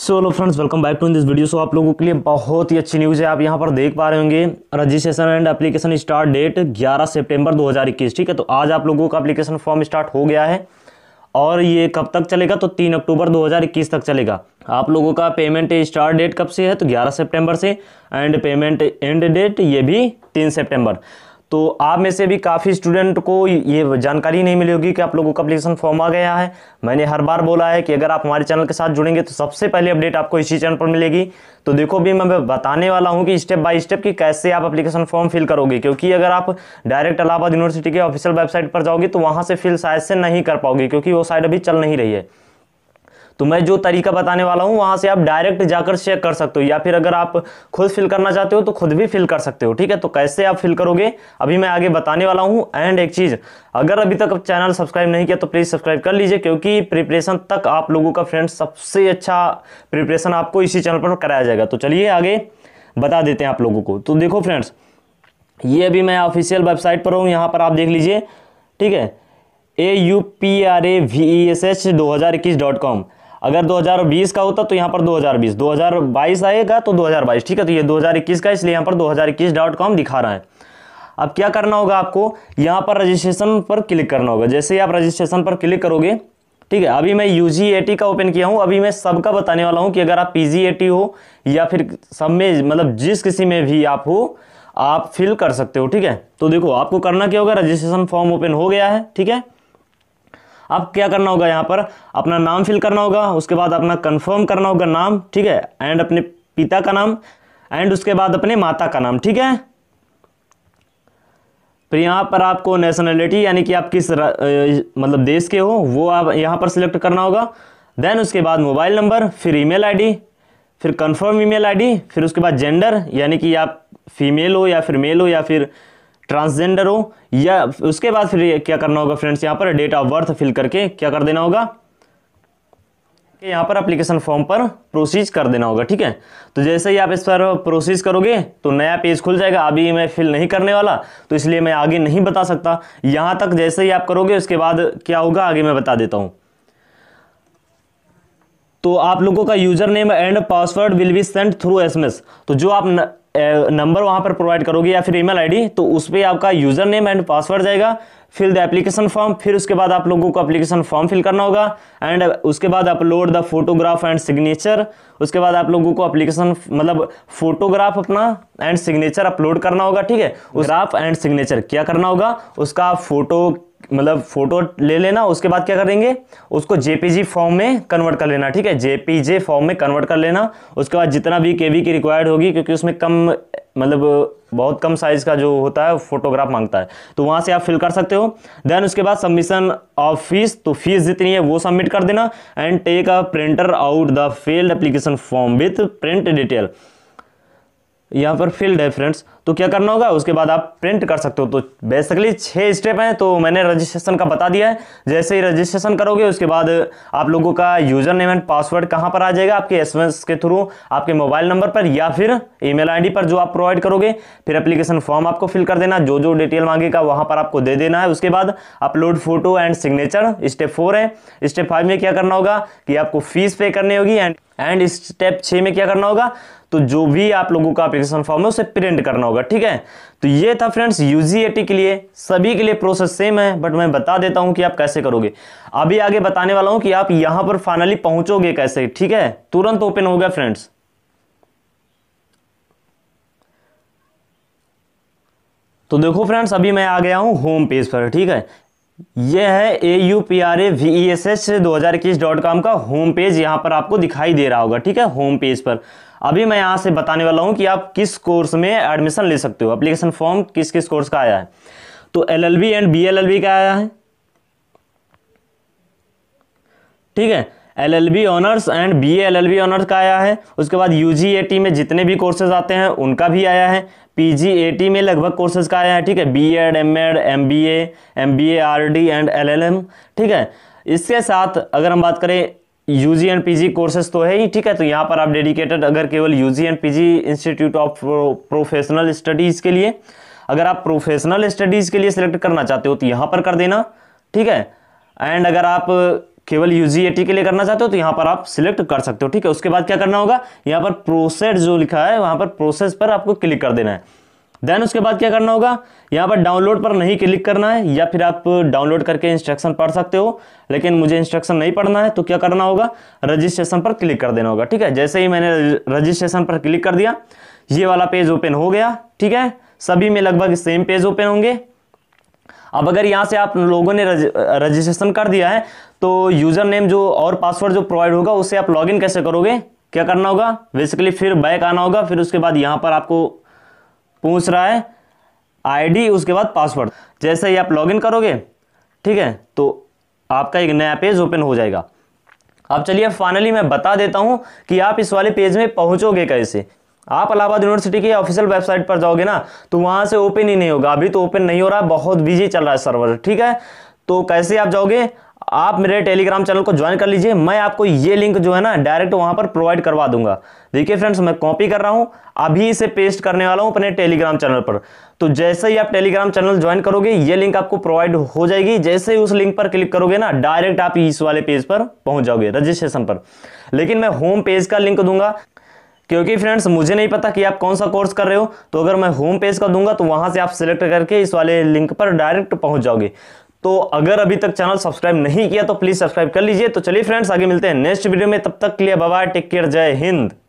so hello friends welcome back to in this video so आप लोगों के लिए बहुत ही अच्छी न्यूज़ है आप यहां पर देख पा रहे होंगे registration and application start date 11 सितंबर 2021 ठीक है तो आज आप लोगों का एप्लीकेशन फॉर्म स्टार्ट हो गया है और ये कब तक चलेगा तो 3 अक्टूबर 2021 तक चलेगा आप लोगों का पेमेंट स्टार्ट डेट कब से है तो ग्यारह सेप्टेम्बर से एंड पेमेंट एंड डेट ये भी तीन सेप्टेम्बर तो आप में से भी काफ़ी स्टूडेंट को ये जानकारी नहीं मिली होगी कि आप लोगों का अप्लीकेशन फॉर्म आ गया है मैंने हर बार बोला है कि अगर आप हमारे चैनल के साथ जुड़ेंगे तो सबसे पहले अपडेट आपको इसी चैनल पर मिलेगी तो देखो भी मैं बताने वाला हूँ कि स्टेप बाय स्टेप कि कैसे आप अप्लीकेशन फॉर्म फिल करोगे क्योंकि अगर आप डायरेक्ट अलाहाबाद यूनिवर्सिटी के ऑफिशियल वेबसाइट पर जाओगे तो वहाँ से फिल शायद से नहीं कर पाओगे क्योंकि वो साइड अभी चल नहीं रही है तो मैं जो तरीका बताने वाला हूँ वहाँ से आप डायरेक्ट जाकर चेक कर सकते हो या फिर अगर आप खुद फिल करना चाहते हो तो खुद भी फिल कर सकते हो ठीक है तो कैसे आप फिल करोगे अभी मैं आगे बताने वाला हूँ एंड एक चीज़ अगर अभी तक चैनल सब्सक्राइब नहीं किया तो प्लीज़ सब्सक्राइब कर लीजिए क्योंकि प्रिपरेशन तक आप लोगों का फ्रेंड सबसे अच्छा प्रिपरेशन आपको इसी चैनल पर कराया जाएगा तो चलिए आगे बता देते हैं आप लोगों को तो देखो फ्रेंड्स ये अभी मैं ऑफिशियल वेबसाइट पर हूँ यहाँ पर आप देख लीजिए ठीक है A U P R A V E S H दो हज़ार इक्कीस डॉट कॉम अगर 2020 का होता तो यहाँ पर 2020 2022 आएगा तो 2022 ठीक है तो ये 2021 का इसलिए यहाँ पर 2021 डॉट कॉम दिखा रहा है अब क्या करना होगा आपको यहाँ पर रजिस्ट्रेशन पर क्लिक करना होगा जैसे ही आप रजिस्ट्रेशन पर क्लिक करोगे ठीक है अभी मैं यू का ओपन किया हूँ अभी मैं सबका बताने वाला हूँ कि अगर आप पी हो या फिर सब में मतलब जिस किसी में भी आप हो आप फिल कर सकते हो ठीक है तो देखो आपको करना क्या होगा रजिस्ट्रेशन फॉर्म ओपन हो गया है ठीक है अब क्या करना होगा यहाँ पर अपना नाम फिल करना होगा उसके बाद अपना कन्फर्म करना होगा नाम ठीक है एंड अपने पिता का नाम एंड उसके बाद अपने माता का नाम ठीक है फिर तो यहाँ पर आपको नेशनलिटी यानी कि आप किस मतलब देश के हो वो आप यहाँ पर सिलेक्ट करना होगा देन उसके बाद मोबाइल नंबर फिर ईमेल आईडी फिर कंफर्म ईमेल आईडी फिर उसके बाद जेंडर यानी कि आप फीमेल हो या फिर मेल हो या फिर ट्रांसजेंडर हो या उसके बाद फिर क्या करना होगा फ्रेंड्स यहाँ पर डेट ऑफ बर्थ फिल करके क्या कर देना होगा कि यहाँ पर एप्लीकेशन फॉर्म पर प्रोसीज कर देना होगा ठीक है तो जैसे ही आप इस पर प्रोसीज करोगे तो नया पेज खुल जाएगा अभी मैं फिल नहीं करने वाला तो इसलिए मैं आगे नहीं बता सकता यहाँ तक जैसे ही आप करोगे उसके बाद क्या होगा आगे मैं बता देता हूँ तो आप लोगों का user name and password will be send through SMS तो जो आप न, नंबर वहाँ पर प्रोवाइड करोगे या फिर ईमेल आईडी तो उस पर आपका यूज़र नेम एंड पासवर्ड जाएगा फिल द एप्लीकेशन फॉर्म फिर उसके बाद आप लोगों को एप्लीकेशन फॉर्म फिल करना होगा एंड उसके बाद upload the photograph and signature उसके बाद आप लोगों को एप्लीकेशन मतलब फोटोग्राफ अपना एंड सिग्नेचर अपलोड करना होगा ठीक है उस ग्राफ एंड सिग्नेचर क्या करना होगा उसका फोटो मतलब फोटो ले लेना उसके बाद क्या करेंगे उसको जेपीजी फॉर्म में कन्वर्ट कर लेना ठीक है जेपीजे फॉर्म में कन्वर्ट कर लेना उसके बाद जितना भी केवी की रिक्वायर्ड होगी क्योंकि उसमें कम मतलब बहुत कम साइज़ का जो होता है फोटोग्राफ मांगता है तो वहां से आप फिल कर सकते हो देन उसके बाद सबमिशन ऑफ फीस तो फीस जितनी है वो सबमिट कर देना and take a printer out the filled application form with print detail यहाँ पर फील्ड है फ्रेंड्स तो क्या करना होगा उसके बाद आप प्रिंट कर सकते हो तो बेसिकली छः स्टेप हैं तो मैंने रजिस्ट्रेशन का बता दिया है जैसे ही रजिस्ट्रेशन करोगे उसके बाद आप लोगों का यूजर नेम एंड पासवर्ड कहाँ पर आ जाएगा आपके एस के थ्रू आपके मोबाइल नंबर पर या फिर ईमेल आईडी पर जो आप प्रोवाइड करोगे फिर अप्लीकेशन फॉर्म आपको फिल कर देना जो जो डिटेल मांगेगा वहाँ पर आपको दे देना है उसके बाद upload photo and signature step four है स्टेप फाइव में क्या करना होगा कि आपको फीस पे करनी होगी एंड एंड स्टेप छः में क्या करना होगा तो जो भी आप लोगों का अप्लीकेशन फॉर्म है उसे प्रिंट करना होगा होगा ठीक है तो ये था फ्रेंड्स यूजीएटी के लिए सभी के लिए प्रोसेस सेम है बट मैं बता देता हूं कि आप कैसे करोगे अभी आगे बताने वाला हूं कि आप यहां पर फाइनली पहुंचोगे कैसे ठीक है तुरंत ओपन हो गया फ्रेंड्स तो देखो फ्रेंड्स अभी मैं आ गया हूं होम पेज पर ठीक है यह है A U P R A V E S S दो हज़ार इक्कीस डॉट कॉम का होम पेज यहां पर आपको दिखाई दे रहा होगा ठीक है होम पेज पर अभी मैं यहाँ से बताने वाला हूँ कि आप किस कोर्स में एडमिशन ले सकते हो अप्लीकेशन फॉर्म किस किस कोर्स का आया है तो एल एंड बी का आया है ठीक है L L B honours and B L L B honours का आया है उसके बाद यू जी ए टी में जितने भी कोर्सेज आते हैं उनका भी आया है पी जी ए टी में लगभग कोर्सेज का आया है ठीक है B Ed M Ed M B A M B A R D and L L M ठीक है इसके साथ अगर हम बात करें यूजी एंड पीजी कोर्सेज तो है ही ठीक है तो यहाँ पर आप डेडिकेटेड अगर केवल UG and PG institute of professional studies के लिए अगर आप प्रोफेशनल स्टडीज़ के लिए सिलेक्ट करना चाहते हो तो यहाँ पर कर देना ठीक है एंड अगर आप केवल यू के लिए करना चाहते हो तो यहाँ पर आप सिलेक्ट कर सकते हो ठीक है उसके बाद क्या करना होगा यहाँ पर प्रोसेस जो लिखा है वहाँ पर प्रोसेस पर आपको क्लिक कर देना है देन उसके बाद क्या करना होगा यहाँ पर डाउनलोड पर नहीं क्लिक करना है या फिर आप डाउनलोड करके इंस्ट्रक्शन पढ़ सकते हो लेकिन मुझे इंस्ट्रक्शन नहीं पढ़ना है तो क्या करना होगा रजिस्ट्रेशन पर क्लिक कर देना होगा ठीक है जैसे ही मैंने रजिस्ट्रेशन पर क्लिक कर दिया ये वाला पेज ओपन हो गया ठीक है सभी में लगभग सेम पेज ओपन होंगे अब अगर यहाँ से आप लोगों ने रज, रजिस्ट्रेशन कर दिया है तो यूज़र नेम जो और पासवर्ड जो प्रोवाइड होगा उससे आप लॉग कैसे करोगे क्या करना होगा बेसिकली फिर बैक आना होगा फिर उसके बाद यहाँ पर आपको पूछ रहा है आईडी उसके बाद पासवर्ड जैसे ही आप लॉगिन करोगे ठीक है तो आपका एक नया पेज ओपन हो जाएगा अब चलिए फाइनली मैं बता देता हूं कि आप इस वाले पेज में पहुंचोगे कैसे आप इलाहाबाद यूनिवर्सिटी की ऑफिशियल वेबसाइट पर जाओगे ना तो वहां से ओपन ही नहीं होगा अभी तो ओपन नहीं हो रहा है बहुत बिजी चल रहा है सर्वर ठीक है तो कैसे आप जाओगे आप मेरे टेलीग्राम चैनल को ज्वाइन कर लीजिए मैं आपको ये लिंक जो है ना डायरेक्ट वहां पर प्रोवाइड करवा दूंगा देखिए फ्रेंड्स मैं कॉपी कर रहा हूं अभी इसे पेस्ट करने वाला हूं अपने टेलीग्राम चैनल पर तो जैसे ही आप टेलीग्राम चैनल ज्वाइन करोगे ये लिंक आपको प्रोवाइड हो जाएगी जैसे ही उस लिंक पर क्लिक करोगे ना डायरेक्ट आप इस वाले पेज पर पहुंच जाओगे रजिस्ट्रेशन पर लेकिन मैं होम पेज का लिंक दूंगा क्योंकि फ्रेंड्स मुझे नहीं पता कि आप कौन सा कोर्स कर रहे हो तो अगर मैं होम पेज का दूंगा तो वहां से आप सिलेक्ट करके इस वाले लिंक पर डायरेक्ट पहुंच जाओगे तो अगर अभी तक चैनल सब्सक्राइब नहीं किया तो प्लीज सब्सक्राइब कर लीजिए तो चलिए फ्रेंड्स आगे मिलते हैं नेक्स्ट वीडियो में तब तक के लिए बाबा टेक केयर जय हिंद